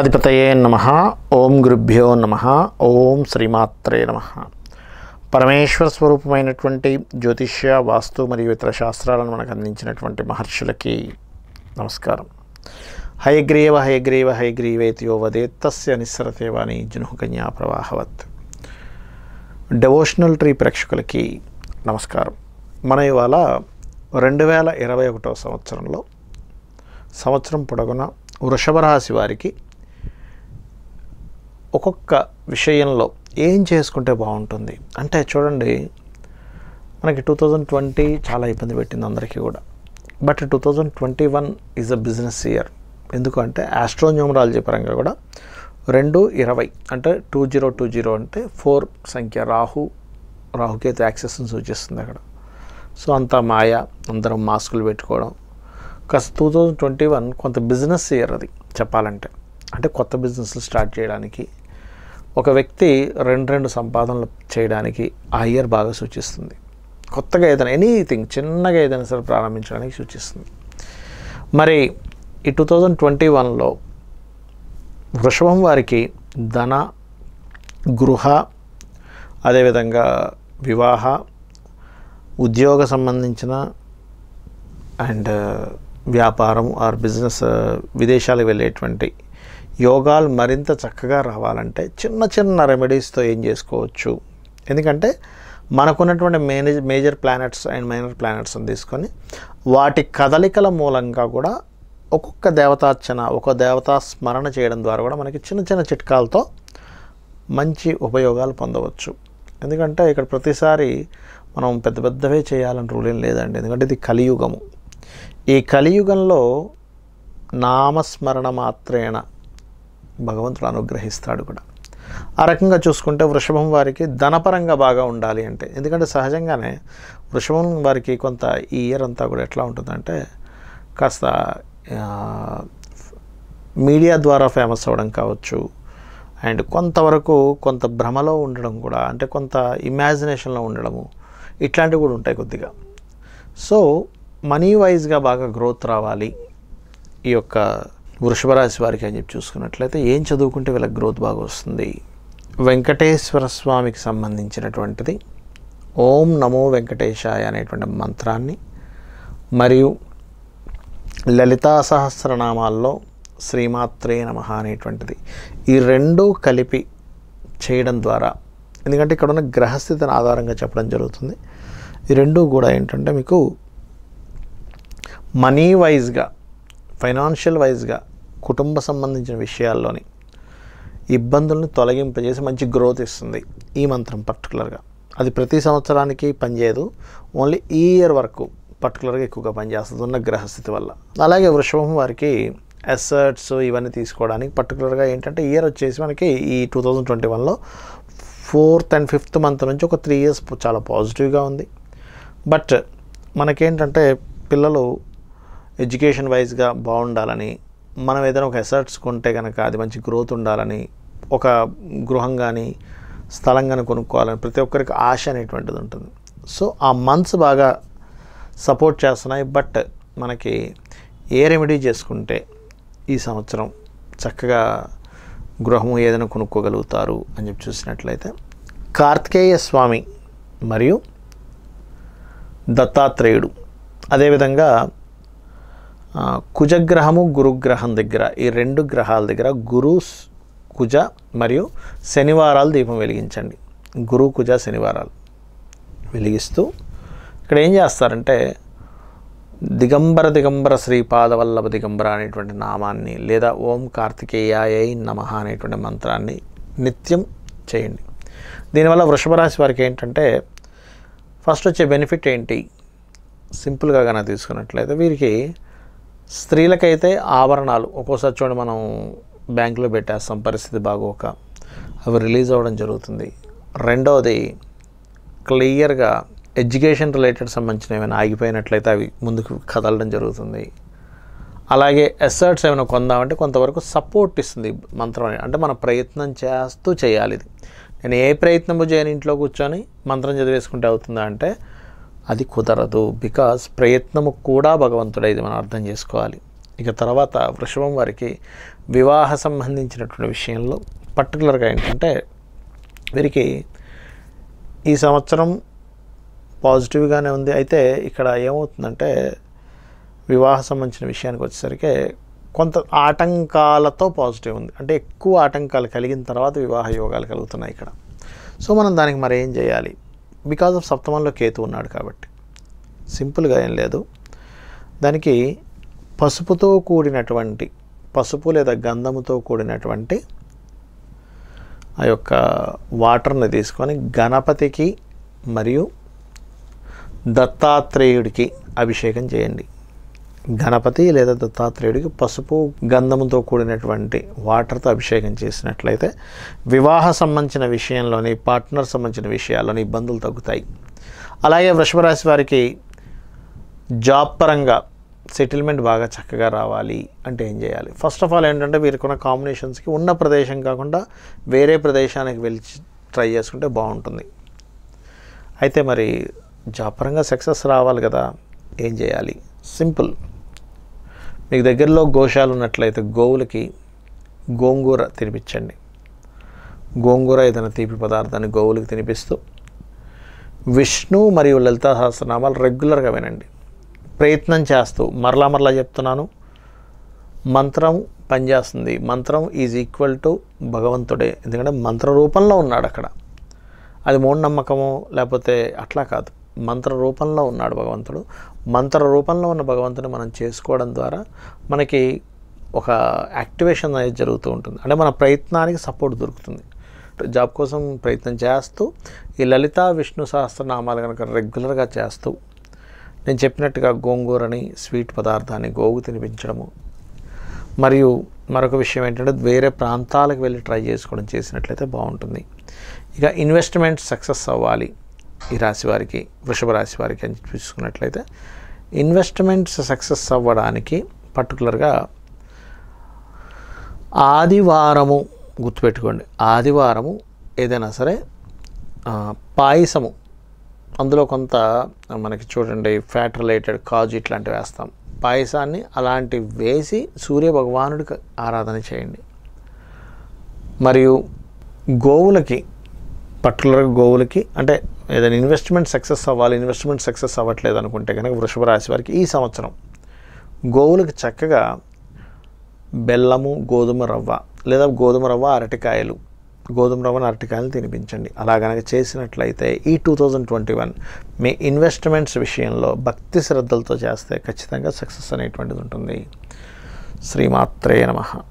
గణాధిపతయే నమ ఓం గురుభ్యో నమ ఓం శ్రీమాత్రే నమ పరమేశ్వర స్వరూపమైనటువంటి జ్యోతిష్య వాస్తు మరియు ఇతర శాస్త్రాలను మనకు అందించినటువంటి మహర్షులకి నమస్కారం హయగ్రీవ హయగ్రీవ హయగ్రీవేతియో వదేత్ తస్య నిస్సరతేవాని వాణి కన్యా ప్రవాహవత్ డెవోషనల్ ట్రీ ప్రేక్షకులకి నమస్కారం మన ఇవాళ రెండు వేల ఇరవై ఒకటో సంవత్సరంలో సంవత్సరం పొడగున వృషభ రాశి వారికి ఒక్కొక్క విషయంలో ఏం చేసుకుంటే బాగుంటుంది అంటే చూడండి మనకి టూ థౌజండ్ ట్వంటీ చాలా ఇబ్బంది పెట్టింది అందరికీ కూడా but two thousand twenty one is a business year ఎందుకంటే ఆస్ట్రోన్యూమరాలజీ పరంగా కూడా రెండు ఇరవై అంటే టూ జీరో టూ జీరో అంటే ఫోర్ సంఖ్య రాహు రాహుకేతు యాక్సెస్ని సూచిస్తుంది అక్కడ సో అంతా మాయ అందరం మాస్కులు పెట్టుకోవడం కాస్త టూ థౌజండ్ ట్వంటీ వన్ కొంత బిజినెస్ ఇయర్ అది చెప్పాలంటే అంటే కొత్త బిజినెస్లు స్టార్ట్ చేయడానికి ఒక వ్యక్తి రెండు రెండు సంపాదనలు చేయడానికి ఆ ఇయర్ బాగా సూచిస్తుంది కొత్తగా ఏదైనా ఎనీథింగ్ చిన్నగా ఏదైనా సరే ప్రారంభించడానికి సూచిస్తుంది మరి ఈ టూ థౌజండ్ ట్వంటీ వన్లో వృషభం వారికి ధన గృహ అదేవిధంగా వివాహ ఉద్యోగ సంబంధించిన అండ్ వ్యాపారం ఆర్ బిజినెస్ విదేశాలకు వెళ్ళేటువంటి యోగాలు మరింత చక్కగా రావాలంటే చిన్న చిన్న రెమెడీస్తో ఏం చేసుకోవచ్చు ఎందుకంటే మనకున్నటువంటి manage major planets and minor ప్లానెట్స్ని తీసుకొని వాటి కదలికల మూలంగా కూడా ఒక్కొక్క దేవతార్చన ఒక దేవతా స్మరణ చేయడం ద్వారా కూడా మనకి చిన్న చిన్న చిట్కాలతో మంచి ఉపయోగాలు పొందవచ్చు ఎందుకంటే ఇక్కడ ప్రతిసారి మనం పెద్ద పెద్దవే చేయాలని రూల్ ఏం లేదండి ఎందుకంటే ఇది కలియుగము ఈ కలియుగంలో నామస్మరణ మాత్రేనా భగవంతుడు అనుగ్రహిస్తాడు కూడా ఆ రకంగా చూసుకుంటే వృషభం వారికి ధనపరంగా బాగా ఉండాలి అంటే ఎందుకంటే సహజంగానే వృషభం వారికి కొంత ఈ ఇయర్ అంతా కూడా ఎట్లా ఉంటుందంటే కాస్త మీడియా ద్వారా ఫేమస్ అవ్వడం కావచ్చు అండ్ కొంతవరకు కొంత భ్రమలో ఉండడం కూడా అంటే కొంత ఇమాజినేషన్లో ఉండడము ఇట్లాంటివి కూడా ఉంటాయి కొద్దిగా సో మనీ వైజ్గా బాగా గ్రోత్ రావాలి ఈ యొక్క వృషభరాశి వారికి అని చెప్పి చూసుకున్నట్లయితే ఏం చదువుకుంటే వీళ్ళకి గ్రోత్ బాగా వస్తుంది వెంకటేశ్వర స్వామికి సంబంధించినటువంటిది ఓం నమో వెంకటేశాయ అనేటువంటి మంత్రాన్ని మరియు లలితా సహస్రనామాల్లో శ్రీమాత్రే నమ అనేటువంటిది ఈ రెండూ కలిపి చేయడం ద్వారా ఎందుకంటే ఇక్కడ ఉన్న గ్రహస్థితిని ఆధారంగా చెప్పడం జరుగుతుంది ఈ రెండూ కూడా ఏంటంటే మీకు మనీ వైజ్గా ఫైనాన్షియల్ వైజ్గా కుటుంబ సంబంధించిన విషయాల్లోని ఇబ్బందులను తొలగింపజేసి మంచి గ్రోత్ ఇస్తుంది ఈ మంత్రం పర్టికులర్గా అది ప్రతి సంవత్సరానికి పనిచేయదు ఓన్లీ ఈ ఇయర్ వరకు పర్టికులర్గా ఎక్కువగా పనిచేస్తుంది ఉన్న గ్రహస్థితి వల్ల అలాగే వృషభం వారికి ఎసర్ట్స్ ఇవన్నీ తీసుకోవడానికి పర్టికులర్గా ఏంటంటే ఇయర్ వచ్చేసి మనకి ఈ టూ థౌజండ్ ట్వంటీ వన్లో ఫోర్త్ అండ్ ఫిఫ్త్ మంత్ నుంచి ఒక త్రీ ఇయర్స్ చాలా పాజిటివ్గా ఉంది బట్ మనకేంటంటే పిల్లలు ఎడ్యుకేషన్ వైజ్గా బాగుండాలని మనం ఏదైనా ఒక ఎసర్ట్స్ కొంటే కనుక అది మంచి గ్రోత్ ఉండాలని ఒక గృహం కానీ స్థలం కానీ కొనుక్కోవాలని ప్రతి ఒక్కరికి ఆశ అనేటువంటిది ఉంటుంది సో ఆ మంత్స్ బాగా సపోర్ట్ చేస్తున్నాయి బట్ మనకి ఏ రెమెడీ చేసుకుంటే ఈ సంవత్సరం చక్కగా గృహము ఏదైనా కొనుక్కోగలుగుతారు అని చెప్పి చూసినట్లయితే కార్తికేయ స్వామి మరియు దత్తాత్రేయుడు అదేవిధంగా కుజగ్రహము గురుగ్రహం దగ్గర ఈ రెండు గ్రహాల దగ్గర గురు కుజ మరియు శనివారాలు దీపం వెలిగించండి గురు కుజ శనివారాలు వెలిగిస్తూ ఇక్కడ ఏం చేస్తారంటే దిగంబర దిగంబర శ్రీపాదవల్లభ దిగంబర అనేటువంటి నామాన్ని లేదా ఓం కార్తికేయాయై నమ అనేటువంటి మంత్రాన్ని నిత్యం చేయండి దీనివల్ల వృషభ రాశి వారికి ఏంటంటే ఫస్ట్ వచ్చే బెనిఫిట్ ఏంటి సింపుల్గా కనుక తీసుకున్నట్లయితే వీరికి స్త్రీలకైతే ఆభరణాలు ఒక్కోసారి చూడండి మనం బ్యాంకులో పెట్టేస్తాం పరిస్థితి బాగోక అవి రిలీజ్ అవ్వడం జరుగుతుంది రెండవది క్లియర్గా ఎడ్యుకేషన్ రిలేటెడ్ సంబంధించిన ఏమైనా ఆగిపోయినట్లయితే అవి ముందుకు కదలడం జరుగుతుంది అలాగే ఎసర్ట్స్ ఏమైనా కొందామంటే కొంతవరకు సపోర్ట్ ఇస్తుంది మంత్రం అంటే మన ప్రయత్నం చేస్తూ చేయాలి ఇది నేను ఏ ప్రయత్నము చేయని ఇంట్లో కూర్చొని మంత్రం చదివేసుకుంటే అవుతుందా అంటే అది కుదరదు బికాస్ ప్రయత్నము కూడా భగవంతుడే ఇది మనం అర్థం చేసుకోవాలి ఇక తర్వాత వృషభం వారికి వివాహ సంబంధించినటువంటి విషయంలో పర్టికులర్గా ఏంటంటే వీరికి ఈ సంవత్సరం పాజిటివ్గానే ఉంది అయితే ఇక్కడ ఏమవుతుందంటే వివాహ సంబంధించిన విషయానికి వచ్చేసరికి కొంత ఆటంకాలతో పాజిటివ్ ఉంది అంటే ఎక్కువ ఆటంకాలు కలిగిన తర్వాత వివాహ యోగాలు కలుగుతున్నాయి ఇక్కడ సో మనం దానికి మరి ఏం చేయాలి బికాజ్ ఆఫ్ సప్తమంలో కేతు ఉన్నాడు కాబట్టి సింపుల్గా ఏం లేదు దానికి పసుపుతో కూడినటువంటి పసుపు లేదా గంధముతో కూడినటువంటి ఆ యొక్క వాటర్ని తీసుకొని గణపతికి మరియు దత్తాత్రేయుడికి అభిషేకం చేయండి గణపతి లేదా దత్తాత్రేయుడికి పసుపు గంధముతో కూడినటువంటి వాటర్తో అభిషేకం చేసినట్లయితే వివాహ సంబంధించిన విషయంలోని పార్ట్నర్ సంబంధించిన విషయాల్లోని ఇబ్బందులు తగ్గుతాయి అలాగే వృషభరాశి వారికి జాబ్ పరంగా సెటిల్మెంట్ బాగా చక్కగా రావాలి అంటే ఏం చేయాలి ఫస్ట్ ఆఫ్ ఆల్ ఏంటంటే వీరికున్న కాంబినేషన్స్కి ఉన్న ప్రదేశం కాకుండా వేరే ప్రదేశానికి వెళ్ళి ట్రై చేసుకుంటే బాగుంటుంది అయితే మరి జాపరంగా సక్సెస్ రావాలి కదా ఏం చేయాలి సింపుల్ మీకు దగ్గరలో గోశాలు ఉన్నట్లయితే గోవులకి గోంగూర తినిపించండి గోంగూర ఏదైనా తీపి పదార్థాన్ని గోవులకి తినిపిస్తూ విష్ణు మరియు లలిత సహస్రనామాలు రెగ్యులర్గా వినండి ప్రయత్నం చేస్తూ మరలా మరలా చెప్తున్నాను మంత్రం పనిచేస్తుంది మంత్రం ఈజ్ ఈక్వల్ టు భగవంతుడే ఎందుకంటే మంత్ర రూపంలో ఉన్నాడు అక్కడ అది మూఢనమ్మకము లేకపోతే అట్లా కాదు మంత్ర రూపంలో ఉన్నాడు భగవంతుడు మంత్ర రూపంలో ఉన్న భగవంతుని మనం చేసుకోవడం ద్వారా మనకి ఒక యాక్టివేషన్ అనేది జరుగుతూ ఉంటుంది అంటే మన ప్రయత్నానికి సపోర్ట్ దొరుకుతుంది జాబ్ కోసం ప్రయత్నం చేస్తూ ఈ లలిత విష్ణు సహస్రనామాలు కనుక రెగ్యులర్గా చేస్తూ నేను చెప్పినట్టుగా గోంగూరని స్వీట్ పదార్థాన్ని గోగు తినిపించడము మరియు మరొక విషయం ఏంటంటే వేరే ప్రాంతాలకు వెళ్ళి ట్రై చేసుకోవడం చేసినట్లయితే బాగుంటుంది ఇక ఇన్వెస్ట్మెంట్ సక్సెస్ అవ్వాలి ఈ రాశి వారికి వృషభ రాశి వారికి అని చూసుకున్నట్లయితే ఇన్వెస్ట్మెంట్స్ సక్సెస్ అవ్వడానికి పర్టికులర్గా ఆదివారము గుర్తుపెట్టుకోండి ఆదివారము ఏదైనా సరే పాయసము అందులో కొంత మనకి చూడండి ఫ్యాట్ రిలేటెడ్ కాజు ఇట్లాంటివి వేస్తాం పాయసాన్ని అలాంటి వేసి సూర్య ఆరాధన చేయండి మరియు గోవులకి పర్టికులర్గా గోవులకి అంటే ఏదైనా ఇన్వెస్ట్మెంట్ సక్సెస్ అవ్వాలి ఇన్వెస్ట్మెంట్ సక్సెస్ అవ్వట్లేదు అనుకుంటే కనుక వృషభ రాశి వారికి ఈ సంవత్సరం గోవులకు చక్కగా బెల్లము గోధుమ రవ్వ లేదా గోధుమ రవ్వ అరటికాయలు గోధుమ రవ్వను అరటికాయలు తినిపించండి అలా కనుక చేసినట్లయితే ఈ టూ థౌజండ్ ట్వంటీ వన్ మీ ఇన్వెస్ట్మెంట్స్ విషయంలో భక్తి శ్రద్ధలతో చేస్తే ఖచ్చితంగా సక్సెస్ అనేటువంటిది ఉంటుంది శ్రీమాత్రే నమ